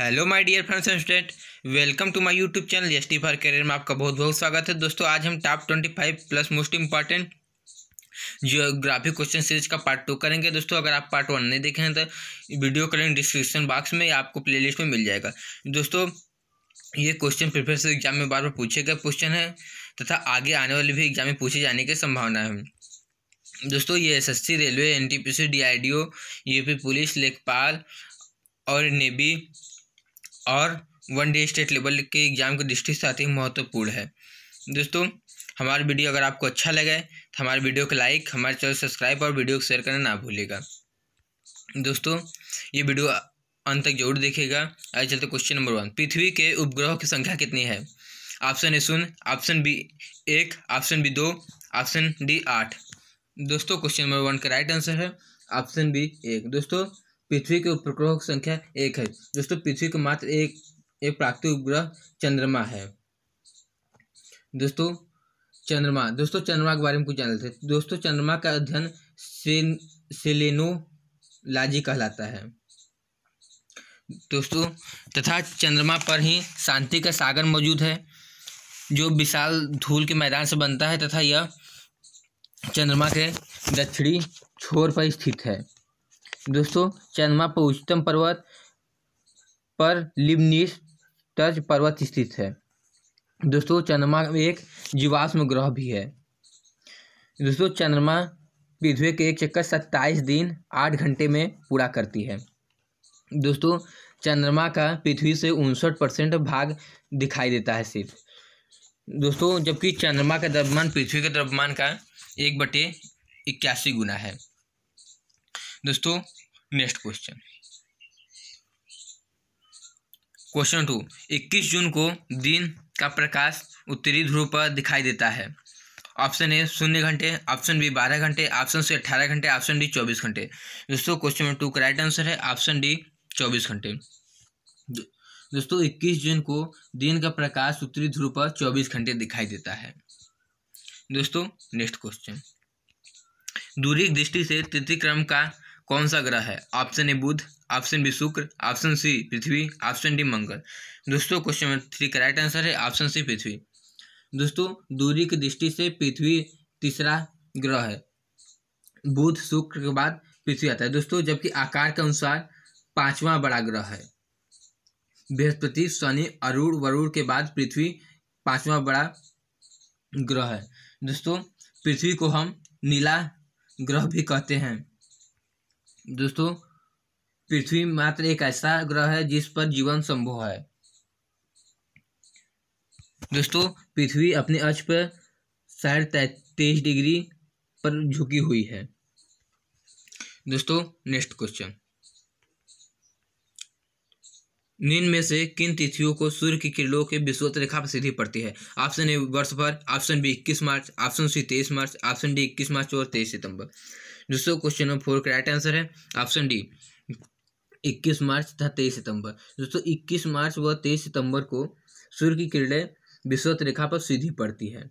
hello my dear friends and student welcome to my YouTube channel S T for career में आपका बहुत बहुत स्वागत है दोस्तों आज हम top twenty five plus most important geography question series का पार्ट टू करेंगे दोस्तों अगर आप पार्ट वन नहीं देखे हैं तो वीडियो का लिंक डिस्क्रिप्शन बॉक्स में आपको प्ले में मिल जाएगा दोस्तों ये क्वेश्चन प्रिफरेंस एग्जाम में बार बार पूछे गए क्वेश्चन है तथा आगे आने वाले भी एग्जाम में पूछे जाने की संभावना है दोस्तों ये C railway O U P police लेखपाल और नेवी और वन डे स्टेट लेवल के एग्ज़ाम की दृष्टि से अति महत्वपूर्ण है दोस्तों हमारे वीडियो अगर आपको अच्छा लगे तो हमारे वीडियो को लाइक हमारे चैनल सब्सक्राइब और वीडियो को शेयर करना ना भूलेगा दोस्तों ये वीडियो अंत तक जरूर देखेगा आगे चलते क्वेश्चन नंबर वन पृथ्वी के उपग्रहों की संख्या कितनी है ऑप्शन ए सुन ऑप्शन बी एक ऑप्शन बी दो ऑप्शन डी आठ दोस्तों क्वेश्चन नंबर वन का राइट आंसर है ऑप्शन बी एक दोस्तों पृथ्वी के उपग्रहों की संख्या एक है दोस्तों पृथ्वी का मात्र एक एक प्राकृतिक उपग्रह चंद्रमा है दोस्तों चंद्रमा दोस्तों चंद्रमा के बारे में कुछ जान लेते दोस्तों चंद्रमा का अध्ययन सेन कहलाता है दोस्तों तथा चंद्रमा पर ही शांति का सागर मौजूद है जो विशाल धूल के मैदान से बनता है तथा यह चंद्रमा के दक्षिणी छोर पर स्थित है दोस्तों चंद्रमा पर उच्चतम पर्वत पर लिबनीस तर्ज पर्वत स्थित है दोस्तों चंद्रमा एक जीवाश्म ग्रह भी है दोस्तों चंद्रमा पृथ्वी के एक चक्कर सत्ताईस दिन आठ घंटे में पूरा करती है दोस्तों चंद्रमा का पृथ्वी से उनसठ परसेंट भाग दिखाई देता है सिर्फ दोस्तों जबकि चंद्रमा का द्रव्यमान पृथ्वी के द्रव्यमान का एक बटे इक्यासी गुना है दोस्तों नेक्स्ट क्वेश्चन क्वेश्चन टू इक्कीस जून को दिन का प्रकाश उत्तरी ध्रुव पर दिखाई देता है ऑप्शन ए शून्य घंटे ऑप्शन बी बारह घंटे ऑप्शन सी अट्ठारह घंटे ऑप्शन डी चौबीस घंटे दोस्तों क्वेश्चन नंबर टू का राइट आंसर है ऑप्शन डी चौबीस घंटे दोस्तों इक्कीस जून को दिन का प्रकाश उत्तरी ध्रुव पर चौबीस घंटे दिखाई देता है दोस्तों नेक्स्ट क्वेश्चन दूरी दृष्टि से तृतीय क्रम का कौन सा ग्रह है ऑप्शन ए बुध ऑप्शन बी शुक्र ऑप्शन सी पृथ्वी ऑप्शन डी मंगल दोस्तों question number three correct answer है ऑप्शन सी पृथ्वी दोस्तों दूरी की दृष्टि से पृथ्वी तीसरा ग्रह है बुध शुक्र के बाद पृथ्वी आता है दोस्तों जबकि आकार के अनुसार पांचवा बड़ा ग्रह है बृहस्पति शनि अरुण वरुण के बाद पृथ्वी पांचवा बड़ा ग्रह है दोस्तों पृथ्वी को हम नीला ग्रह भी कहते हैं दोस्तों पृथ्वी मात्र एक ऐसा ग्रह है जिस पर जीवन संभव है दोस्तों पृथ्वी अपने अक्ष पर साढ़े तैतीस डिग्री पर झुकी हुई है दोस्तों नेक्स्ट क्वेश्चन निम्न में से किन तिथियों को सूर्य की किरणों के विश्वत रेखा पर सीधी पड़ती है ऑप्शन ए वर्ष भर ऑप्शन बी इक्कीस मार्च ऑप्शन सी तेईस मार्च ऑप्शन डी इक्कीस मार्च और तेईस सितंबर दोस्तों क्वेश्चन नंबर फोर का राइट आंसर है ऑप्शन डी 21 मार्च तथा 23 सितंबर दोस्तों 21 मार्च व 23 सितंबर को सूर्य की किरणें विश्वत रेखा पर सीधी पड़ती है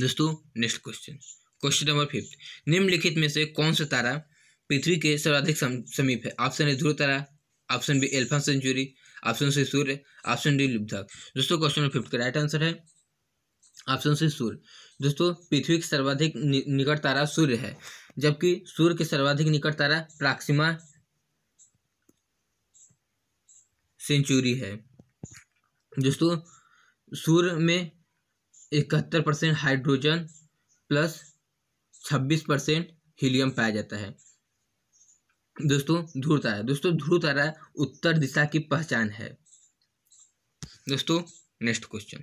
दोस्तों next question question number fifth निम्नलिखित में से कौन सा तारा पृथ्वी के सर्वाधिक समीप है ऑप्शन ए ध्रुव तारा option B Alpha Centauri option C सूर्य ऑप्शन डी लुब्धक दोस्तों क्वेश्चन नंबर फिफ्थ का राइट आंसर है ऑप्शन सी सूर्य दोस्तों पृथ्वी की सर्वाधिक नि, निकट तारा सूर्य है जबकि सूर्य के सर्वाधिक निकट तारा प्राक्सिमा सेंचुरी है दोस्तों सूर्य में इकहत्तर परसेंट हाइड्रोजन प्लस छब्बीस परसेंट हीलियम पाया जाता है दोस्तों ध्रुव तारा दोस्तों ध्रुव तारा उत्तर दिशा की पहचान है दोस्तों नेक्स्ट क्वेश्चन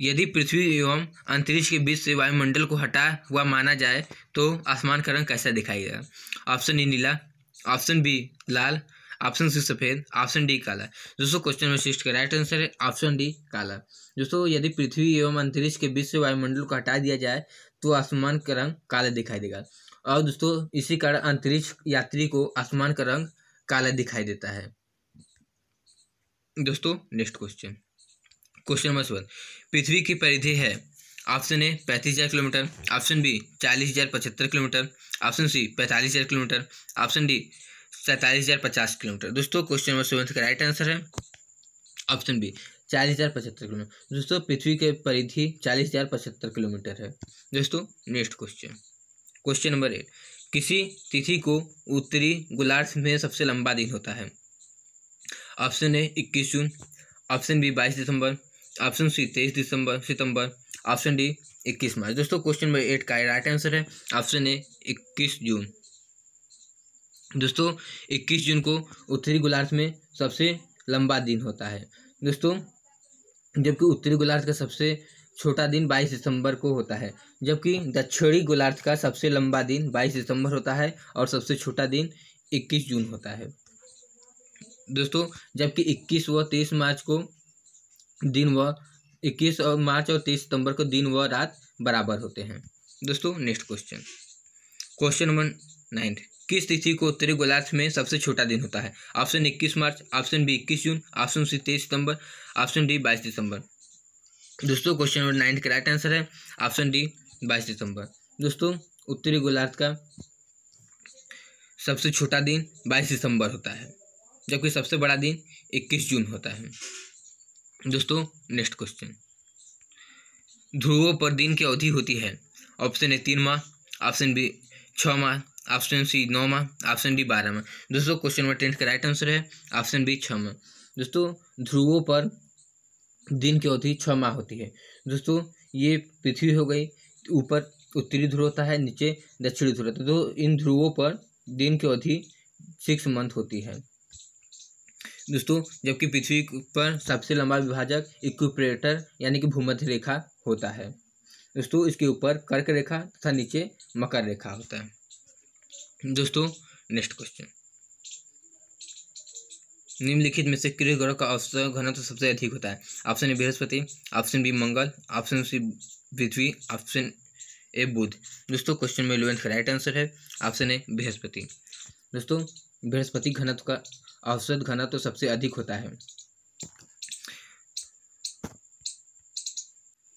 यदि पृथ्वी एवं अंतरिक्ष के बीच से वायुमंडल को हटा हुआ माना जाए तो आसमान का रंग कैसा दिखाई देगा ऑप्शन ए नीला ऑप्शन बी लाल ऑप्शन सी सफ़ेद ऑप्शन डी काला दोस्तों क्वेश्चन में सिक्स का राइट आंसर है ऑप्शन डी काला दोस्तों यदि पृथ्वी एवं अंतरिक्ष के बीच से वायुमंडल को हटा दिया जाए तो आसमान का रंग काला दिखाई देगा और दोस्तों इसी कारण अंतरिक्ष यात्री को आसमान का रंग काला दिखाई देता है दोस्तों next question question number seven पृथ्वी की परिधि है ऑप्शन ए पैंतीस हज़ार किलोमीटर ऑप्शन बी चालीस हज़ार पचहत्तर किलोमीटर ऑप्शन सी पैंतालीस हज़ार किलोमीटर ऑप्शन डी सैंतालीस हज़ार पचास किलोमीटर दोस्तों क्वेश्चन नंबर सेवन का राइट आंसर है ऑप्शन बी चालीस हज़ार पचहत्तर किलोमीटर दोस्तों पृथ्वी के परिधि चालीस हज़ार पचहत्तर किलोमीटर है दोस्तों next question question number eight किसी तिथि को उत्तरी गोलार्ध में सबसे लंबा दिन होता है ऑप्शन ए इक्कीस जून ऑप्शन बी बाईस दिसंबर ऑप्शन सी तेईस दिसंबर सितंबर ऑप्शन डी इक्कीस मार्च दोस्तों क्वेश्चन नंबर एट का राइट आंसर है ऑप्शन ए इक्कीस जून दोस्तों इक्कीस जून को उत्तरी गोलार्थ में सबसे लंबा दिन होता है दोस्तों जबकि उत्तरी गोलार्थ का सबसे छोटा दिन 22 दिसंबर को होता है जबकि दक्षिणी गोलार्थ का सबसे लंबा दिन 22 दिसंबर होता है और सबसे छोटा दिन 21 जून होता है दोस्तों जबकि 21 व 23 मार्च को दिन व इक्कीस और मार्च और तीस सितंबर को दिन व रात बराबर होते हैं दोस्तों next question question number nine किस तिथि को उत्तरी गोलार्थ में सबसे छोटा दिन होता है ऑप्शन इक्कीस मार्च ऑप्शन बी इक्कीस जून ऑप्शन सी तेईस सितंबर ऑप्शन डी बाईस दिसंबर दोस्तों क्वेश्चन नंबर नाइन्थ का राइट आंसर है ऑप्शन डी बाईस दिसंबर दोस्तों उत्तरी गोलार्थ का सबसे छोटा दिन बाईस दिसंबर होता है जबकि सबसे बड़ा दिन इक्कीस जून होता है दोस्तों नेक्स्ट क्वेश्चन ध्रुवों पर दिन की अवधि होती है ऑप्शन ए तीन माह ऑप्शन बी छ माह ऑप्शन सी नौ माह ऑप्शन डी बारह माह दोस्तों क्वेश्चन नंबर टेंथ का राइट आंसर है ऑप्शन बी छ माह दोस्तों ध्रुवों पर दिन की अवधि छ माह होती है दोस्तों ये पृथ्वी हो गई ऊपर उत्तरी ध्रुव होता है नीचे दक्षिणी ध्रुव होता है तो इन ध्रुवों पर दिन की अवधि सिक्स मंथ होती है दोस्तों जबकि पृथ्वी पर सबसे लंबा विभाजक इक्विपरेटर यानी कि भूमध्य रेखा होता है दोस्तों इसके ऊपर कर्क रेखा तथा नीचे मकर रेखा होता है दोस्तों नेक्स्ट क्वेश्चन निम्नलिखित में से किस ग्रह का औसत घनत्व सबसे अधिक होता है ऑप्शन ए बृहस्पति ऑप्शन बी मंगल ऑप्शन सी पृथ्वी ऑप्शन ए बुध दोस्तों क्वेश्चन में इलेवेंथ का राइट आंसर है ऑप्शन ए बृहस्पति दोस्तों बृहस्पति घनत्व का औसत घनत्व तो सबसे अधिक होता है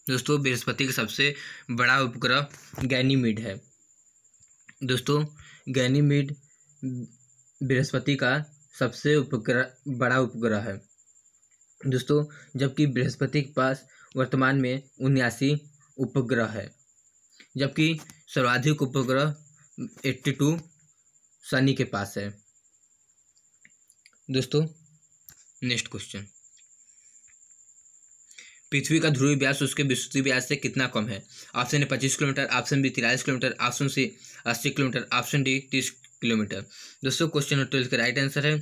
दोस्तों बृहस्पति का सबसे बड़ा उपग्रह गैनीमिड है दोस्तों गैनीमिड बृहस्पति का सबसे उपग्रह बड़ा उपग्रह है दोस्तों जबकि बृहस्पति के पास वर्तमान में उन्यासी उपग्रह है जबकि सर्वाधिक उपग्रह एट्टी टू शनि के पास है दोस्तों नेक्स्ट क्वेश्चन पृथ्वी का ध्रुवीय व्यास उसके विस्तृत व्यास से कितना कम है ऑप्शन ए पच्चीस किलोमीटर ऑप्शन बी तिरालीस किलोमीटर ऑप्शन सी अस्सी किलोमीटर ऑप्शन डी तीस किलोमीटर दोस्तों क्वेश्चन नंबर ट्वेल्व का राइट आंसर है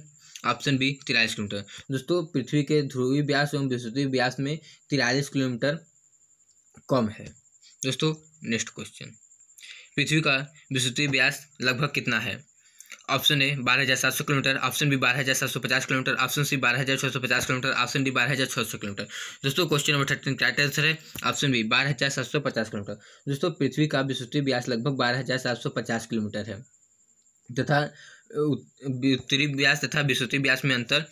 ऑप्शन बी तिरालीस किलोमीटर दोस्तों पृथ्वी के ध्रुवीय व्यास एवं विस्तृत व्यास में तिरालीस किलोमीटर कम है दोस्तों नेक्स्ट क्वेश्चन पृथ्वी का विस्तृत व्यास लगभग कितना है ऑप्शन ए बारह हज़ार सात सौ किलोमीटर ऑप्शन बी बारह हज़ार सात सौ पचास किलोमीटर ऑप्शन सी बारह हज़ार छः सौ पचास किलोमीटर ऑप्शन डी बारह हज़ार छः सौ किलोमीटर दोस्तों question number thirteen correct answer है ऑप्शन बी बारह हज़ार सात सौ पचास किलोमीटर दोस्तों पृथ्वी का विशुष्टि व्यास लगभग बारह हज़ार सात सौ पचास किलोमीटर है तथा उत्तरी व्यास तथा विशुष्टि व्यास में अंतर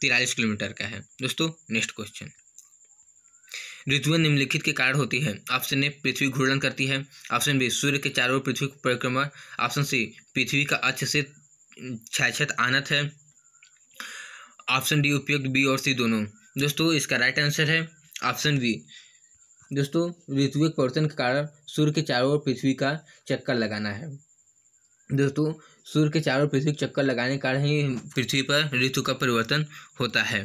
तिरालीस किलोमीटर का है दोस्तों नेक्स्ट क्वेश्चन ऋतुएं निम्नलिखित के कारण होती हैं ऑप्शन ए पृथ्वी घूर्णन करती है ऑप्शन बी सूर्य के चारों ओर पृथ्वी परिक्रमा ऑप्शन सी पृथ्वी का अच्छे से छाछत आनत है ऑप्शन डी उपयुक्त बी और सी दोनों दोस्तों इसका राइट आंसर है ऑप्शन बी दोस्तों के परिवर्तन के कारण सूर्य के चारों ओर पृथ्वी का चक्कर लगाना है दोस्तों सूर्य के चारों पृथ्वी चक्कर लगाने के कारण ही पृथ्वी पर ऋतु का परिवर्तन होता है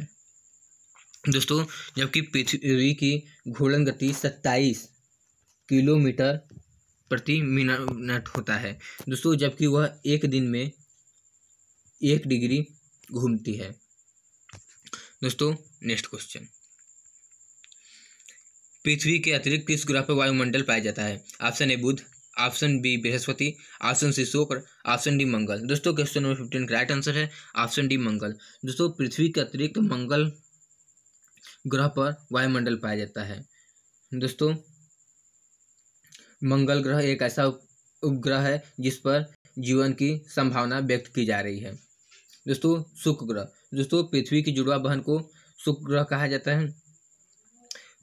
दोस्तों जबकि पृथ्वी की घूर्णन गति सत्ताईस किलोमीटर प्रति मिनट होता है दोस्तों जबकि वह एक दिन में एक डिग्री घूमती है दोस्तों नेक्स्ट क्वेश्चन पृथ्वी के अतिरिक्त किस ग्रह पर वायुमंडल पाया जाता है ऑप्शन ए बुध option B Brihaspati option C शुक्र ऑप्शन डी मंगल दोस्तों क्वेश्चन नंबर फिफ्टीन का राइट आंसर है ऑप्शन डी मंगल दोस्तों पृथ्वी के अतिरिक्त मंगल ग्रह पर वायुमंडल पाया जाता है दोस्तों मंगल ग्रह एक ऐसा उपग्रह है जिस पर जीवन की संभावना व्यक्त की जा रही है दोस्तों शुक्र ग्रह दोस्तों पृथ्वी की जुड़वा बहन को शुक्र ग्रह कहा जाता है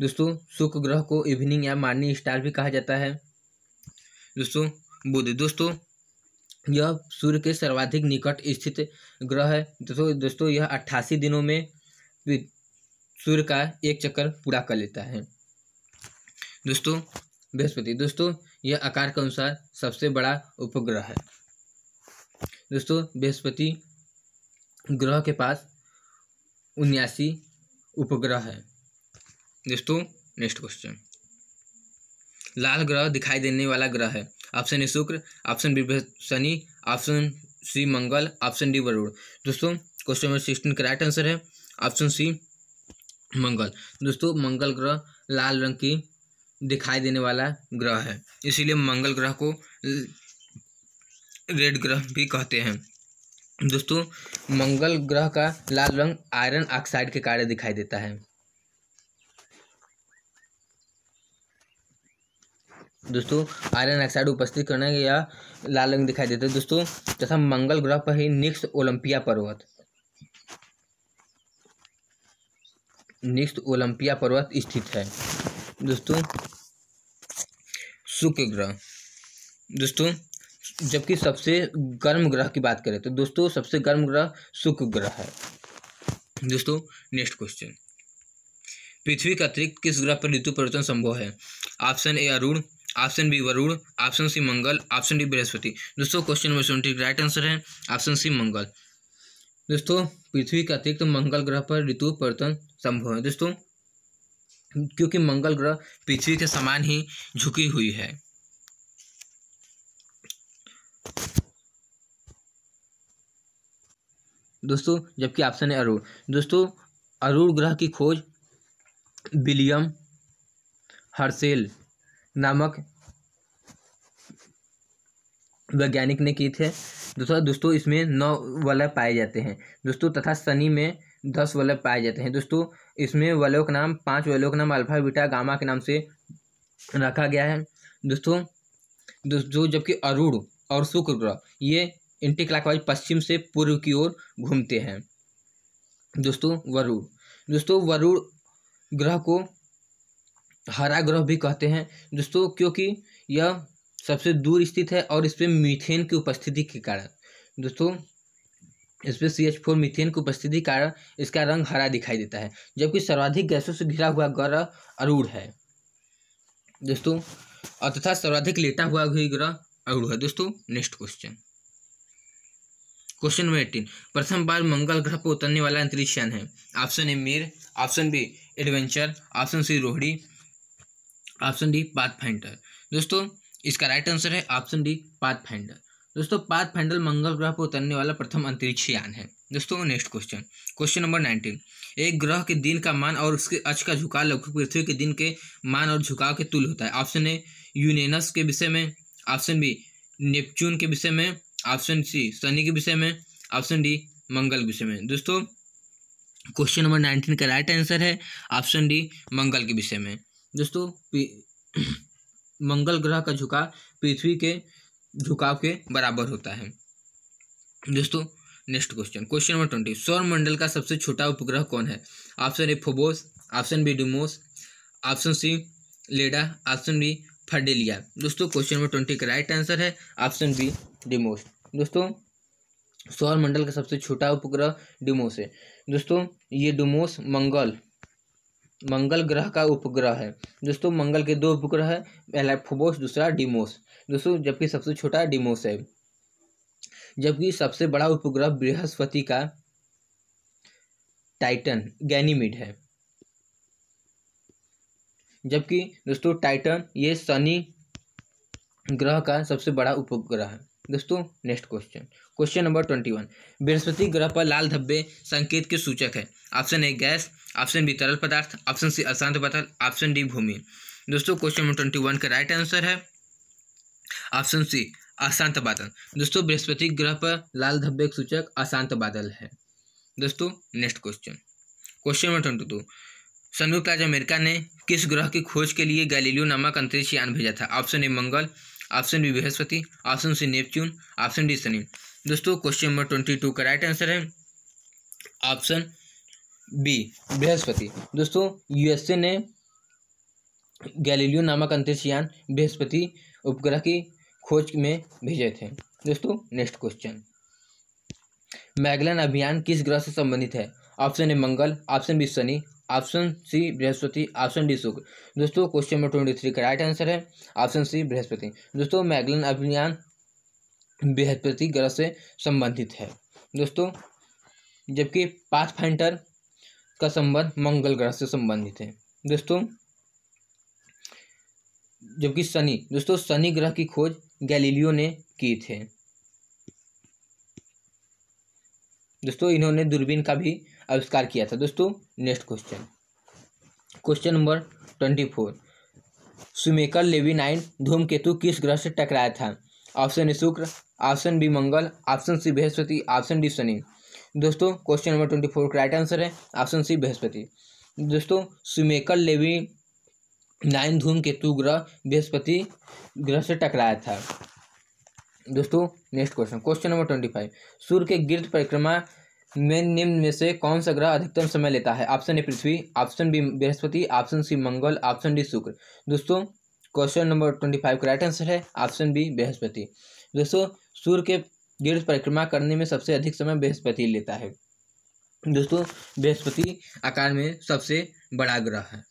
दोस्तों शुक्र ग्रह को इवनिंग या मार्निंग स्टार भी कहा जाता है दोस्तों बुध दोस्तों यह सूर्य के सर्वाधिक निकट स्थित ग्रह है दोस्तों दोस्तों यह अट्ठासी दिनों में सूर्य का एक चक्कर पूरा कर लेता है दोस्तों बृहस्पति दोस्तों यह आकार के अनुसार सबसे बड़ा उपग्रह है दोस्तों बृहस्पति ग्रह के पास उन्यासी उपग्रह है दोस्तों नेक्स्ट क्वेश्चन लाल ग्रह दिखाई देने वाला ग्रह है ऑप्शन ए शुक्र option B Shani option C मंगल ऑप्शन डी वरुण दोस्तों क्वेश्चन नंबर सिक्सटीन का राइट आंसर है ऑप्शन सी मंगल दोस्तों मंगल ग्रह लाल रंग की दिखाई देने वाला ग्रह है इसीलिए मंगल ग्रह को रेड ग्रह भी कहते हैं दोस्तों मंगल ग्रह का लाल रंग आयरन ऑक्साइड के कारण दिखाई देता है दोस्तों आयरन ऑक्साइड उपस्थित करने या लाल रंग दिखाई देता है दोस्तों तथा मंगल ग्रह पर ही निक्स ओलंपिया पर्वत नेक्स्ट ओलंपिया पर्वत स्थित है दोस्तों शुक्र ग्रह दोस्तों जबकि सबसे गर्म ग्रह की बात करें तो दोस्तों सबसे गर्म ग्रह शुक्र ग्रह है दोस्तों नेक्स्ट क्वेश्चन पृथ्वी का अतिरिक्त किस ग्रह पर ऋतु परिवर्तन संभव है ऑप्शन ए अरुण ऑप्शन बी वरुण ऑप्शन सी मंगल ऑप्शन डी बृहस्पति दोस्तों question number twenty right answer है ऑप्शन सी मंगल दोस्तों पृथ्वी के अतिरिक्त तो मंगल ग्रह पर ऋतु परिवर्तन संभव है दोस्तों क्योंकि मंगल ग्रह पृथ्वी के समान ही झुकी हुई है दोस्तों जबकि ऑप्शन है अरुण दोस्तों अरुण ग्रह की खोज विलियम हर्सेल नामक वैज्ञानिक ने किए थे दूसरा दोस्तों इसमें नौ वलय पाए जाते हैं दोस्तों तथा शनि में दस वलय पाए जाते हैं दोस्तों इसमें वलयों का नाम पांच वलयों का नाम अल्फा बीटा गामा के नाम से रखा गया है दोस्तों जो जबकि अरुण और शुक्र ग्रह ये एंटी क्लॉकवाइज पश्चिम से पूर्व की ओर घूमते हैं दोस्तों वरुण दोस्तों वरुण ग्रह को हरा ग्रह भी कहते हैं दोस्तों क्योंकि यह सबसे दूर स्थित है और इसमें मीथेन की उपस्थिति के कारण दोस्तों इसमें सी एच फोर मिथेन की उपस्थिति कारण इसका रंग हरा दिखाई देता है जबकि सर्वाधिक गैसों से घिरा हुआ ग्रह अरूढ़ है दोस्तों और तथा सर्वाधिक लेटा हुआ भी ग्रह अरूढ़ है दोस्तों next question question number eighteen प्रथम बार मंगल ग्रह पर उतरने वाला अंतरिक्ष यान है option A Mir option B adventure option C रोहड़ी ऑप्शन डी पाथ दोस्तों इसका राइट आंसर है ऑप्शन डी पाथ फाइंडर दोस्तों पाथ फाइंडर मंगल ग्रह पर उतरने वाला प्रथम अंतरिक्ष यान है दोस्तों next question question number nineteen एक ग्रह के दिन का मान और उसके अच का झुकाव लगभग पृथ्वी के दिन के मान और झुकाव के तुल होता है ऑप्शन ए यूनेनस के विषय में ऑप्शन बी नेपच्यून के विषय में ऑप्शन सी शनि के विषय में ऑप्शन डी मंगल विषय में दोस्तों क्वेश्चन नंबर नाइनटीन का राइट आंसर है ऑप्शन डी मंगल के विषय में दोस्तों मंगल ग्रह का झुकाव पृथ्वी के झुकाव के बराबर होता है दोस्तों next question question number twenty सौर मंडल का सबसे छोटा उपग्रह कौन है option A Phobos option B Deimos option C Leda option B फर्डेलिया दोस्तों क्वेश्चन नंबर ट्वेंटी का राइट आंसर है ऑप्शन बी डिमोस दोस्तों सौर मंडल का सबसे छोटा उपग्रह डुमोस है दोस्तों ये डुमोस मंगल मंगल ग्रह का उपग्रह है दोस्तों मंगल के दो उपग्रह है पहला फोबोस दूसरा डिमोस दोस्तों जबकि सबसे छोटा डिमोस है जबकि सबसे बड़ा उपग्रह बृहस्पति का टाइटन गैनीमिड है जबकि दोस्तों टाइटन ये शनि ग्रह का सबसे बड़ा उपग्रह है दोस्तों next question question number twenty one Brihaspati ग्रह पर लाल धब्बे संकेत के सूचक है option A gas option B तरल पदार्थ ऑप्शन सी अशांत पदार्थ ऑप्शन डी भूमि दोस्तों क्वेश्चन नंबर ट्वेंटी वन का राइट आंसर है ऑप्शन सी अशांत बादल दोस्तों बृहस्पति ग्रह पर लाल धब्बे का सूचक अशांत बादल है दोस्तों next question question number twenty two संयुक्त राज्य अमेरिका ने किस ग्रह की खोज के लिए गैलीलियो नामक अंतरिक्ष यान भेजा था option A Mangal option B Brihaspati option C Neptune option D Shani दोस्तों क्वेश्चन नंबर ट्वेंटी टू का राइट आंसर है ऑप्शन बी बृहस्पति दोस्तों यूएसए ने गैलीलियो नामक अंतरिक्षयान बृहस्पति उपग्रह की खोज में भेजे थे दोस्तों नेक्स्ट क्वेश्चन मैगलन अभियान किस ग्रह से संबंधित है option A Mangal option B Shani option C Brihaspati option D Shukra दोस्तों क्वेश्चन नंबर ट्वेंटी थ्री का राइट आंसर है ऑप्शन सी बृहस्पति दोस्तों मैगलिन अभियान बृहस्पति ग्रह से संबंधित है दोस्तों जबकि पाथ फाइंटर का संबंध मंगल ग्रह से संबंधित है दोस्तों जबकि शनि दोस्तों शनि ग्रह की खोज गैलीलियो ने की थे दोस्तों इन्होंने दूरबीन का भी आविष्कार किया था दोस्तों next question question number twenty four Shoemaker Levy Levy nine धूमकेतु किस ग्रह से टकराया था ऑप्शन ए शुक्र ऑप्शन बी मंगल option C Brihaspati option D Shani दोस्तों क्वेश्चन नंबर ट्वेंटी फोर का राइट आंसर है ऑप्शन सी बृहस्पति दोस्तों सुमेकर लेवी नाइन धूमकेतु ग्रह बृहस्पति ग्रह से टकराया था दोस्तों next question question number twenty five सूर्य के गिर्द परिक्रमा में निम्न में से कौन सा ग्रह अधिकतम समय लेता है ऑप्शन ए पृथ्वी option B Brihaspati option C मंगल ऑप्शन डी शुक्र दोस्तों क्वेश्चन नंबर ट्वेंटी फाइव का राइट आंसर है ऑप्शन बी बृहस्पति दोस्तों सूर्य के गिर्द परिक्रमा करने में सबसे अधिक समय बृहस्पति लेता है दोस्तों बृहस्पति आकार में सबसे बड़ा ग्रह है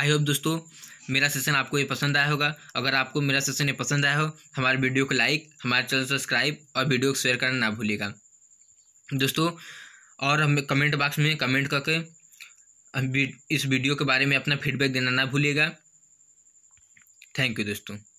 आई होप दोस्तों मेरा सेशन आपको ये पसंद आया होगा अगर आपको मेरा सेशन ये पसंद आया हो हमारे वीडियो को लाइक हमारे चैनल सब्सक्राइब और वीडियो को शेयर करना ना भूलिएगा दोस्तों और हमें कमेंट बॉक्स में कमेंट करके इस वीडियो के बारे में अपना फीडबैक देना ना भूलिएगा थैंक यू दोस्तों